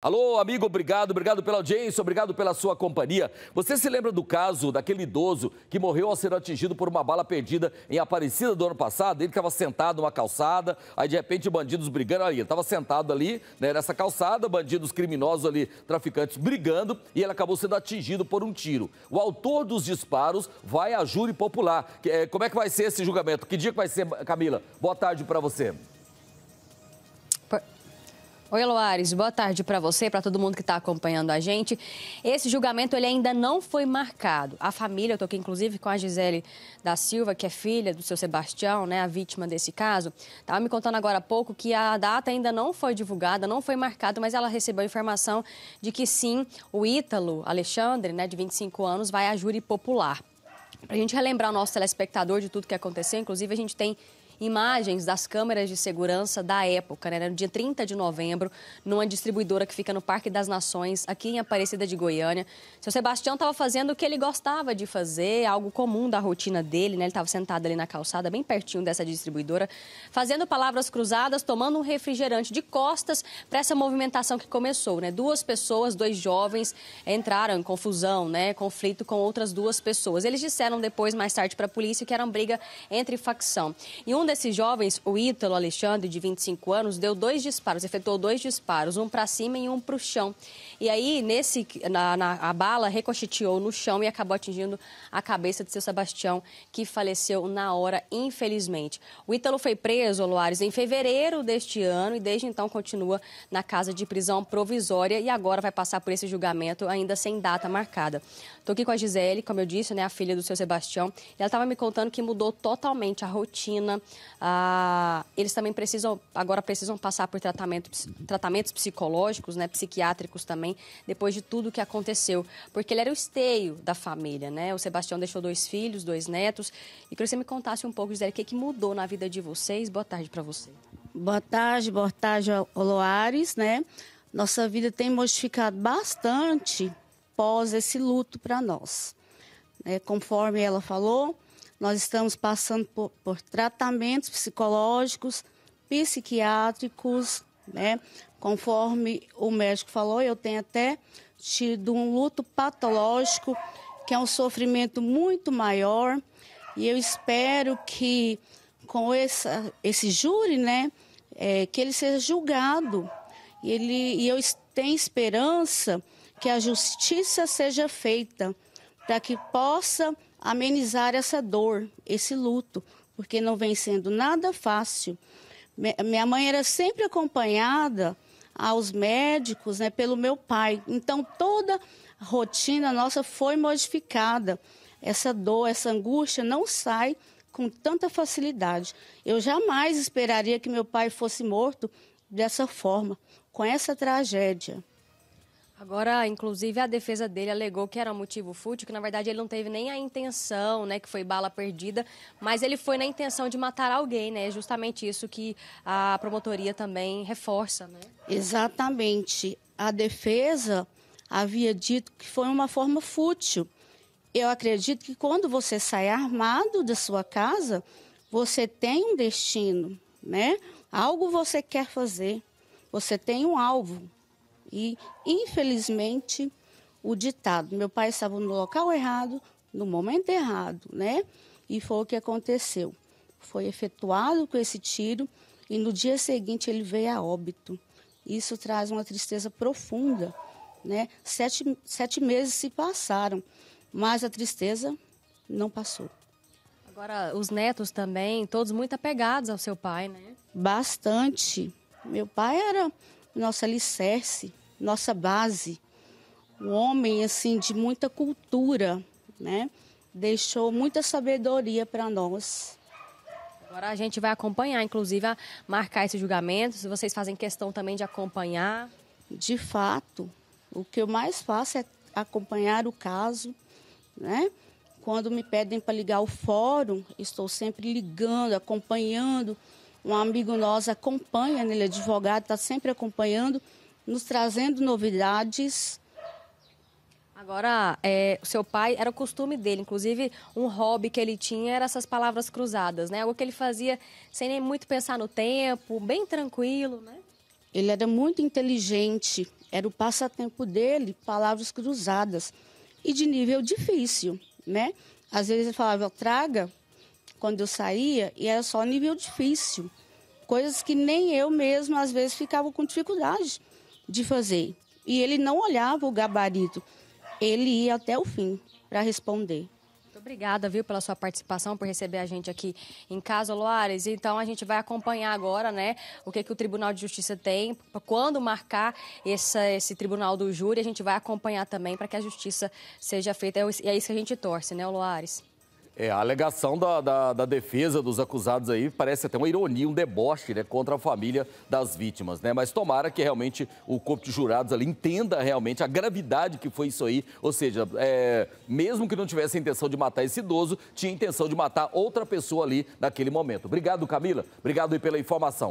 Alô, amigo, obrigado, obrigado pela audiência, obrigado pela sua companhia. Você se lembra do caso daquele idoso que morreu ao ser atingido por uma bala perdida em Aparecida do ano passado? Ele estava sentado numa calçada, aí de repente bandidos brigando ali. Ele estava sentado ali né, nessa calçada, bandidos criminosos ali, traficantes brigando e ele acabou sendo atingido por um tiro. O autor dos disparos vai a júri popular. Eh, como é que vai ser esse julgamento? Que dia que vai ser, Camila? Boa tarde para você. Oi, Loares, boa tarde para você, para todo mundo que está acompanhando a gente. Esse julgamento ele ainda não foi marcado. A família, eu estou aqui inclusive com a Gisele da Silva, que é filha do seu Sebastião, né, a vítima desse caso, estava me contando agora há pouco que a data ainda não foi divulgada, não foi marcada, mas ela recebeu a informação de que sim, o Ítalo Alexandre, né, de 25 anos, vai a júri popular. Para a gente relembrar o nosso telespectador de tudo que aconteceu, inclusive a gente tem imagens das câmeras de segurança da época, né? Era no dia 30 de novembro, numa distribuidora que fica no Parque das Nações, aqui em Aparecida de Goiânia. Seu Sebastião estava fazendo o que ele gostava de fazer, algo comum da rotina dele, né? Ele estava sentado ali na calçada, bem pertinho dessa distribuidora, fazendo palavras cruzadas, tomando um refrigerante de costas para essa movimentação que começou, né? Duas pessoas, dois jovens, entraram em confusão, né? Conflito com outras duas pessoas. Eles disseram depois, mais tarde, para a polícia que era uma briga entre facção. E um desses jovens, o Ítalo Alexandre, de 25 anos, deu dois disparos, efetuou dois disparos, um para cima e um para o chão. E aí, nesse, na, na, a bala ricocheteou no chão e acabou atingindo a cabeça de seu Sebastião, que faleceu na hora, infelizmente. O Ítalo foi preso, Luares, em fevereiro deste ano e desde então continua na casa de prisão provisória e agora vai passar por esse julgamento ainda sem data marcada. Estou aqui com a Gisele, como eu disse, né, a filha do seu Sebastião, e ela estava me contando que mudou totalmente a rotina ah, eles também precisam, agora precisam passar por tratamento, tratamentos psicológicos, né, psiquiátricos também, depois de tudo que aconteceu. Porque ele era o esteio da família, né? O Sebastião deixou dois filhos, dois netos. E queria que você me contasse um pouco, Gisele, o que, que mudou na vida de vocês. Boa tarde para você. Boa tarde, boa tarde, Oloares, né? Nossa vida tem modificado bastante pós esse luto para nós. É, conforme ela falou, nós estamos passando por, por tratamentos psicológicos, psiquiátricos, né? Conforme o médico falou, eu tenho até tido um luto patológico, que é um sofrimento muito maior. E eu espero que com essa, esse júri, né, é, que ele seja julgado. E, ele, e eu tenho esperança que a justiça seja feita para que possa amenizar essa dor, esse luto, porque não vem sendo nada fácil. Minha mãe era sempre acompanhada aos médicos, né, pelo meu pai. Então toda a rotina nossa foi modificada. Essa dor, essa angústia não sai com tanta facilidade. Eu jamais esperaria que meu pai fosse morto dessa forma, com essa tragédia. Agora, inclusive, a defesa dele alegou que era um motivo fútil, que na verdade ele não teve nem a intenção, né, que foi bala perdida, mas ele foi na intenção de matar alguém, né? É justamente isso que a promotoria também reforça, né? Exatamente. A defesa havia dito que foi uma forma fútil. Eu acredito que quando você sai armado da sua casa, você tem um destino, né? Algo você quer fazer. Você tem um alvo, e, infelizmente, o ditado, meu pai estava no local errado, no momento errado, né? E foi o que aconteceu. Foi efetuado com esse tiro e no dia seguinte ele veio a óbito. Isso traz uma tristeza profunda, né? Sete, sete meses se passaram, mas a tristeza não passou. Agora, os netos também, todos muito apegados ao seu pai, né? Bastante. Meu pai era nosso alicerce, nossa base. Um homem assim de muita cultura, né? Deixou muita sabedoria para nós. Agora a gente vai acompanhar, inclusive, a marcar esse julgamento. Se vocês fazem questão também de acompanhar. De fato, o que eu mais faço é acompanhar o caso, né? Quando me pedem para ligar o fórum, estou sempre ligando, acompanhando um amigo nosso acompanha, né, ele é advogado, está sempre acompanhando, nos trazendo novidades. Agora, é, o seu pai era o costume dele, inclusive um hobby que ele tinha era essas palavras cruzadas, né? Algo que ele fazia sem nem muito pensar no tempo, bem tranquilo, né? Ele era muito inteligente, era o passatempo dele, palavras cruzadas e de nível difícil, né? Às vezes ele falava, traga quando eu saía e era só nível difícil. Coisas que nem eu mesma, às vezes, ficava com dificuldade de fazer. E ele não olhava o gabarito, ele ia até o fim para responder. Muito obrigada, viu, pela sua participação, por receber a gente aqui em casa, Loares. Então, a gente vai acompanhar agora, né, o que, que o Tribunal de Justiça tem, quando marcar essa, esse Tribunal do Júri, a gente vai acompanhar também para que a justiça seja feita. E é, é isso que a gente torce, né, Loares? É, a alegação da, da, da, defesa dos acusados aí parece até uma ironia, um deboche né, contra a família das vítimas, né? Mas tomara que realmente o corpo de jurados ali entenda realmente a gravidade que foi isso aí. Ou seja, é, mesmo que não tivesse a intenção de matar esse idoso, tinha a intenção de matar outra pessoa ali naquele momento. Obrigado, Camila. Obrigado aí pela informação.